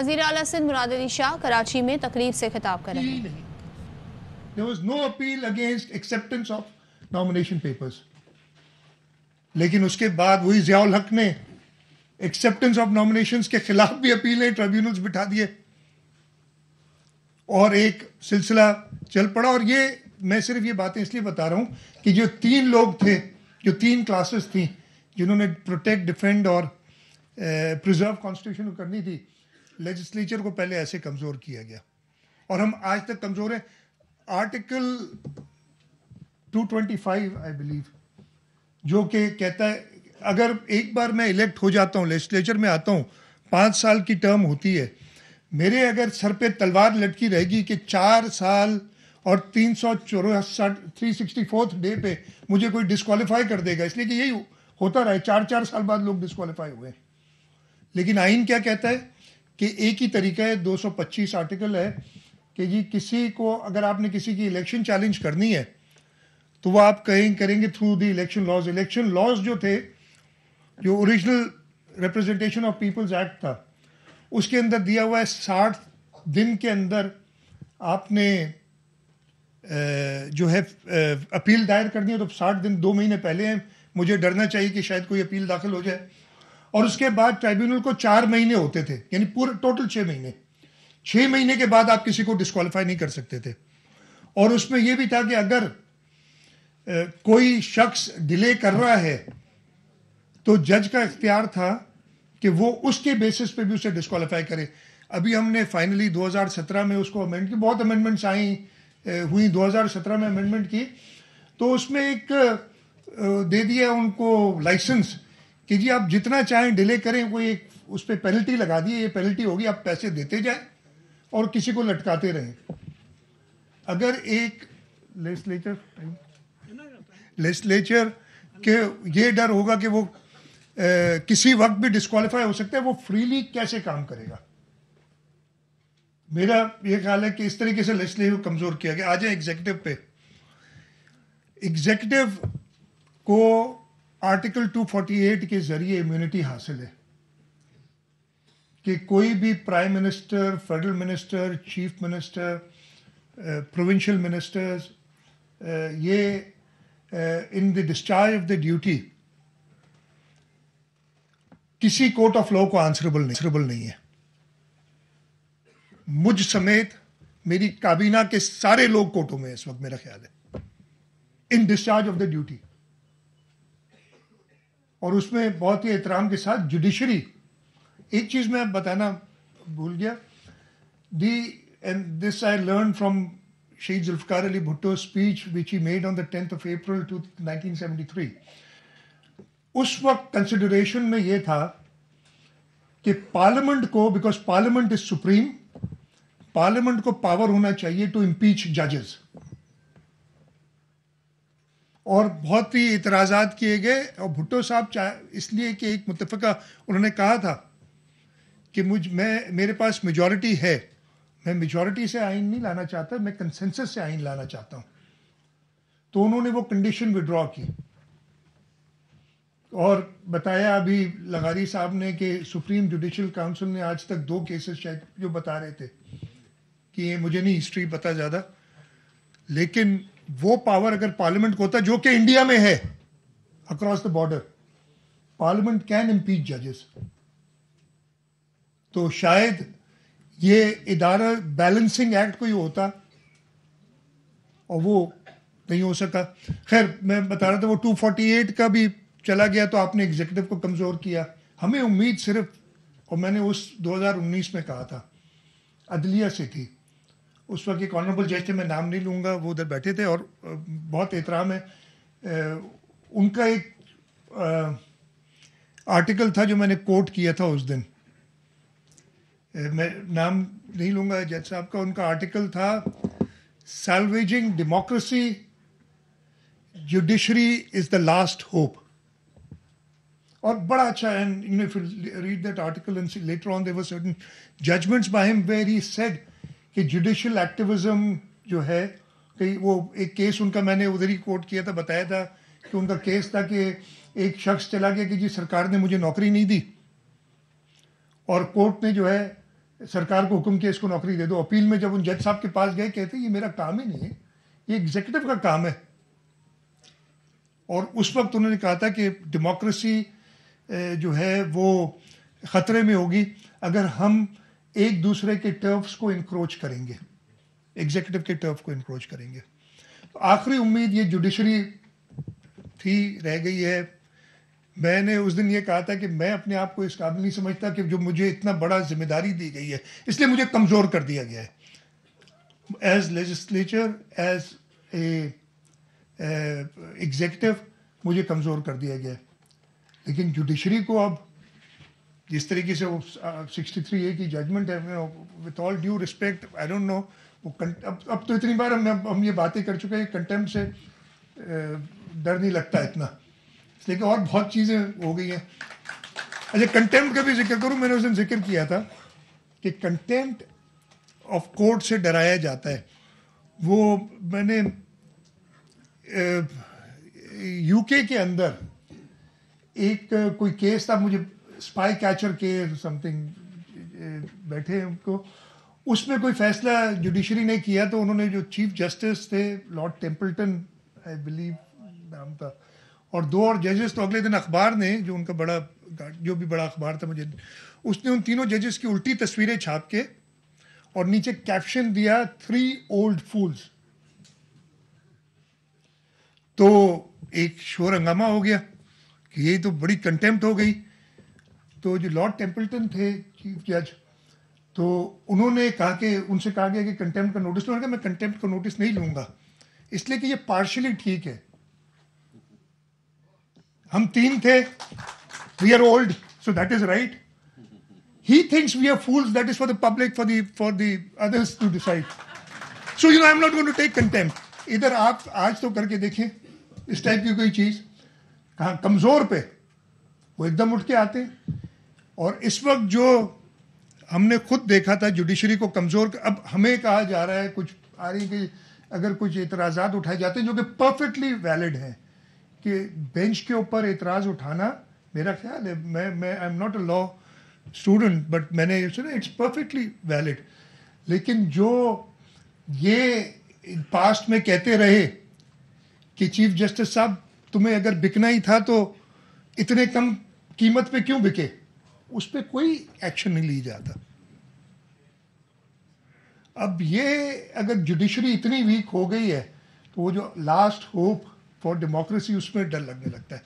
वजीर अला सिंध मुराद अली शाह कराची में तकरीब से खिताब कर रहे हैं There was no appeal against acceptance of nomination papers. लेकिन उसके बाद वही जियाउल हक ने एक्सेप्टेंस ऑफ नॉमिनेशंस के खिलाफ भी अपीलें ट्रिब्यूनल्स बिठा दिए और एक सिलसिला चल पड़ा और ये मैं सिर्फ ये बातें इसलिए बता रहा हूँ कि जो तीन लोग थे जो तीन क्लासेस थी जिन्होंने प्रोटेक्ट डिफेंड और प्रिजर्व eh, कॉन्स्टिट्यूशन करनी थी लेजिस्लेचर को पहले ऐसे कमज़ोर किया गया और हम आज तक कमज़ोर हैं आर्टिकल 225 आई बिलीव जो कि कहता है अगर एक बार मैं इलेक्ट हो जाता हूँ लेजिस्लेचर में आता हूँ पाँच साल की टर्म होती है मेरे अगर सर पे तलवार लटकी रहेगी कि चार साल और तीन सौ चौरासठ थ्री सिक्सटी फोर्थ डे पे मुझे कोई डिस्कवालीफाई कर देगा इसलिए कि यही होता रहा है चार चार साल बाद लोग डिस्कालीफाई हुए लेकिन आइन क्या कहता है कि एक ही तरीका है 225 आर्टिकल है कि जी किसी को अगर आपने किसी की इलेक्शन चैलेंज करनी है तो वह आप कहें करेंगे through the election laws election laws जो थे जो original representation of peoples act था उसके अंदर दिया हुआ है साठ दिन के अंदर आपने जो है अपील दायर करनी है तो साठ दिन दो महीने पहले हैं मुझे डरना चाहिए कि शायद कोई अपील दाखिल हो जाए और उसके बाद ट्राइब्यूनल को चार महीने होते थे यानी पूरे टोटल छह महीने छह महीने के बाद आप किसी को डिस्कालीफाई नहीं कर सकते थे और उसमें यह भी था कि अगर ए, कोई शख्स डिले कर रहा है तो जज का इख्तियार था कि वो उसके बेसिस पे भी उसे डिस्कालीफाई करे अभी हमने फाइनली 2017 में उसको अमेंड की बहुत अमेंडमेंट्स आई हुई 2017 में अमेंडमेंट की तो उसमें एक दे दिया उनको लाइसेंस कि जी आप जितना चाहें डिले करें कोई एक उस पर पेनल्टी लगा दी ये पेनल्टी होगी आप पैसे देते जाएं और किसी को लटकाते रहें अगर एक लेजिस्लेचर लेजिस्लेचर के ये डर होगा कि वो ए, किसी वक्त भी डिस्कालीफाई हो सकता है वो फ्रीली कैसे काम करेगा मेरा ये ख्याल है कि इस तरीके से लेजिस्लेटिव कमज़ोर किया गया आ जाए एग्जेक्टिव पे एग्जेक्टिव को आर्टिकल 248 के जरिए इम्यूनिटी हासिल है कि कोई भी prime minister federal minister chief minister provincial ministers ये in the discharge of the duty किसी कोर्ट ऑफ लॉ को आंसरेबल नहीं आंसरेबल नहीं है मुझ समेत मेरी काबीना के सारे लोग कोर्टों में इस वक्त मेरा ख्याल है in discharge of the duty और उसमें बहुत ही एहतराम के साथ जुडिशरी एक चीज़ मैं बताना भूल गया the and this I learn from शहीद Zulfikar Ali Bhutto speech which he made on the of April April 1973 उस वक्त कंसिडरेशन में यह था कि पार्लियामेंट को because parliament is supreme parliament को पावर होना चाहिए टू इम्पीच जजेस और बहुत ही इतराज़ात किए गए और भुट्टो साहब चाहे इसलिए कि एक मुतफ़ा उन्होंने कहा था कि मुझ मैं मेरे पास मेजॉरिटी है मैं मेजॉरिटी से आइन नहीं लाना चाहता मैं कंसेंसस से आइन लाना चाहता हूँ तो उन्होंने वो कंडीशन विड्रॉ की और बताया अभी लगारी साहब ने कि सुप्रीम जुडिशल काउंसिल ने आज तक दो केसेस शायद जो बता रहे थे कि ये मुझे नहीं हिस्ट्री पता ज़्यादा लेकिन वो पावर अगर पार्लियामेंट को होता जो कि इंडिया में है across the border parliament can impeach जजेस तो शायद ये इदारा बैलेंसिंग एक्ट कोई होता और वो नहीं हो सका खैर मैं बता रहा था वो 248 का भी चला गया तो आपने एग्जीक्यूटिव को कमज़ोर किया हमें उम्मीद सिर्फ और मैंने उस 2019 में कहा था अदलिया से थी उस वक्त के ऑनरेबल जज थे मैं नाम नहीं लूँगा वो उधर बैठे थे और बहुत एहतराम है उनका एक आर्टिकल था जो मैंने कोट किया था उस दिन मैं नाम नहीं लूँगा जज साहब का उनका आर्टिकल था salvaging democracy judiciary is the last hope और बड़ा अच्छा and you know if read that article and later on their certain judgments by him where he said कि जुडिशल एक्टिविज़्म जो है कि वो एक केस उनका मैंने उधर ही कोर्ट किया था बताया था कि उनका केस था कि एक शख्स चला गया कि जी सरकार ने मुझे नौकरी नहीं दी और कोर्ट ने जो है सरकार को हुक्म किया इसको नौकरी दे दो अपील में जब उन जज साहब के पास गए कहते ये मेरा काम ही नहीं है ये एग्जीक्यूटिव का काम है और उस वक्त उन्होंने कहा था कि डेमोक्रेसी जो है वो ख़तरे में होगी अगर हम एक दूसरे के टर्फ्स को इंक्रोच करेंगे एग्जीक्यूटिव के टर्फ को इंक्रोच करेंगे तो आखिरी उम्मीद ये जुडिशरी थी रह गई है मैंने उस दिन ये कहा था कि मैं अपने आप को इस काबिल नहीं समझता कि जो मुझे इतना बड़ा जिम्मेदारी दी गई है इसलिए मुझे कमज़ोर कर दिया गया है as legislature as a executive मुझे कमज़ोर कर दिया गया है लेकिन जुडिशरी को अब जिस तरीके से वो सिक्सटी थ्री ए की जजमेंट है with all due respect I don't know वो अब अब तो इतनी बार हम हम ये बातें कर चुके हैं कंटेम्प से डर नहीं लगता इतना लेकिन और बहुत चीज़ें हो गई हैं अच्छा कंटेम्प्ट का भी जिक्र करूँ मैंने उस दिन जिक्र किया था कि कंटेम्प्ट ऑफ कोर्ट से डराया जाता है वो मैंने यूके के अंदर एक कोई केस था मुझे स्पाई कैचर के समथिंग बैठे हैं उनको उसमें कोई फैसला जुडिशरी ने किया तो उन्होंने जो चीफ जस्टिस थे लॉर्ड टेम्पल्टन आई बिलीव नाम था और दो और जजेस तो अगले दिन अखबार ने जो उनका बड़ा जो भी बड़ा अखबार था मुझे उसने उन तीनों जजेस की उल्टी तस्वीरें छाप के और नीचे कैप्शन दिया थ्री ओल्ड फूल्स तो एक शोर हंगामा हो गया कि ये तो बड़ी कंटेम्प्ट हो गई तो जो लॉर्ड टेम्पल्टन थे चीफ जज तो उन्होंने कहा कि उनसे कहा गया कि कंटेम्प्ट का नोटिस तो उन्होंने कहा मैं कंटेम्प्ट का नोटिस नहीं लूंगा इसलिए कि ये पार्शियली ठीक है हम तीन थे we are old so that is right he thinks we are fools that is for the public for the for the others to decide so you know I am not going to take contempt इधर आप आज तो करके देखें इस type की कोई चीज कहा कमजोर पे वो एकदम उठ के आते हैं और इस वक्त जो हमने खुद देखा था जुडिशरी को कमज़ोर अब हमें कहा जा रहा है कुछ आ रही कि अगर कुछ एतराज उठाए जाते हैं जो कि परफेक्टली वैलिड हैं कि बेंच के ऊपर एतराज़ उठाना मेरा ख्याल है मैं मैं I am not a law student but मैंने सुना इट्स परफेक्टली वैलिड लेकिन जो ये पास्ट में कहते रहे कि चीफ जस्टिस साहब तुम्हें अगर बिकना ही था तो इतने कम कीमत पे क्यों बिके उस पर कोई एक्शन नहीं ली जाता अब ये अगर जुडिशरी इतनी वीक हो गई है तो वो जो लास्ट होप फॉर डेमोक्रेसी उसमें डर लगने लगता है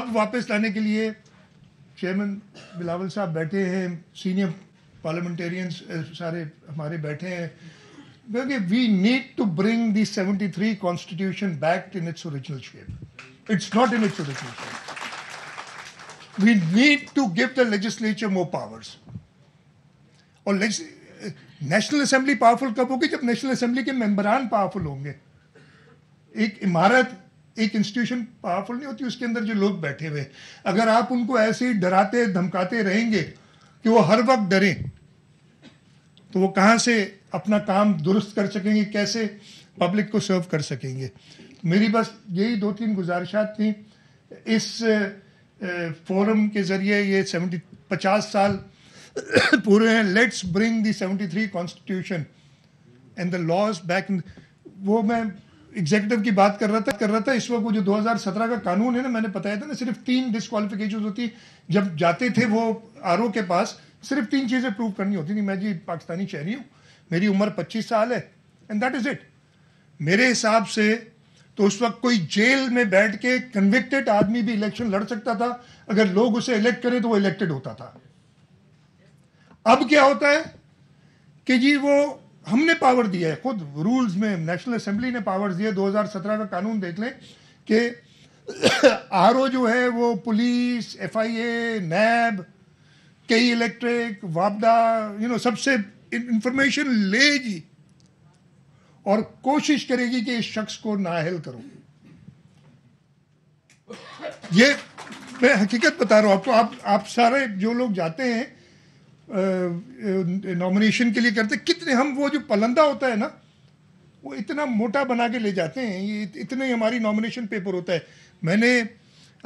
अब वापस लाने के लिए चेयरमैन बिलावल साहब बैठे हैं सीनियर पार्लियामेंटेरियंस सारे हमारे बैठे हैं क्योंकि we need to bring the 73 constitution back in its original shape it's not in its original shape we need to give the legislature more powers. और नेशनल असेंबली पावरफुल कब होगी जब नेशनल असेंबली के मेंबरान पावरफुल होंगे एक इमारत एक institution powerful नहीं होती उसके अंदर जो लोग बैठे हुए अगर आप उनको ऐसे ही डराते धमकाते रहेंगे कि वो हर वक्त डरें तो वो कहाँ से अपना काम दुरुस्त कर सकेंगे कैसे पब्लिक को सर्व कर सकेंगे मेरी बस यही दो तीन गुजारिशात थी इस फोरम के ज़रिए ये सेवेंटी पचास साल पूरे हैं let's bring the seventy three constitution and the laws back वो मैं एग्जेक्टिव की बात कर रहा था कर रहा था इस वक्त वो जो 2017 का कानून है ना मैंने बताया था ना सिर्फ तीन डिस्कालिफिकेशन होती जब जाते थे वो आर के पास सिर्फ तीन चीज़ें प्रूव करनी होती थी मैं जी पाकिस्तानी शहरी हूँ मेरी उम्र 25 साल है एंड दैट इज़ इट मेरे हिसाब से तो उस वक्त कोई जेल में बैठ के कन्विक्टेड आदमी भी इलेक्शन लड़ सकता था अगर लोग उसे इलेक्ट करें तो वो इलेक्टेड होता था अब क्या होता है कि जी वो हमने पावर दिया है खुद रूल्स में नेशनल असेंबली ने दो दिए 2017 का कानून देख लें कि आर जो है वो पुलिस एफ आई ए नैब कई इलेक्ट्रिक वापदा यू नो सबसे इंफॉर्मेशन ले जी और कोशिश करेगी कि इस शख्स को नाहल करो ये मैं हकीकत बता रहा हूं आपको आप आप सारे जो लोग जाते हैं नॉमिनेशन के लिए करते कितने हम वो जो पलंदा होता है ना वो इतना मोटा बना के ले जाते हैं ये इतने ही हमारी नॉमिनेशन पेपर होता है मैंने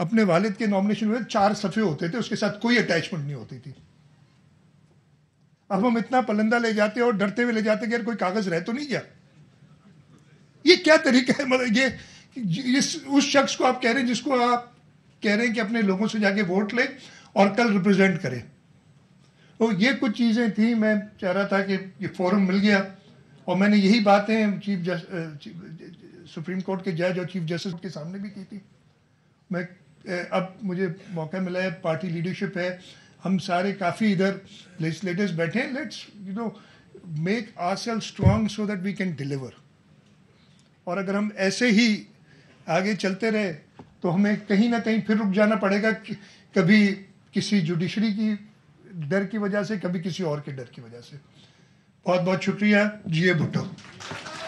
अपने वालिद के नॉमिनेशन में चार सफ़े होते थे उसके साथ कोई अटैचमेंट नहीं होती थी अब हम इतना पलंदा ले जाते और डरते हुए ले जाते कि यार कोई कागज़ रह तो नहीं गया ये क्या तरीका है मतलब ये इस उस शख्स को आप कह रहे हैं जिसको आप कह रहे हैं कि अपने लोगों से जाके वोट लें और कल रिप्रेजेंट करें तो ये कुछ चीज़ें थी मैं चाह रहा था कि ये फोरम मिल गया और मैंने यही बातें चीफ जस्ट सुप्रीम कोर्ट के जज और चीफ जस्टिस के सामने भी की थी मैं अब मुझे मौका मिला है पार्टी लीडरशिप है हम सारे काफ़ी इधर लेजिस्लेटर्स बैठे हैं let's you know make our self strong so that we can deliver और अगर हम ऐसे ही आगे चलते रहे तो हमें कहीं ना कहीं फिर रुक जाना पड़ेगा कभी किसी जुडिशरी की डर की वजह से कभी किसी और के डर की वजह से बहुत बहुत शुक्रिया जिए भुट्टो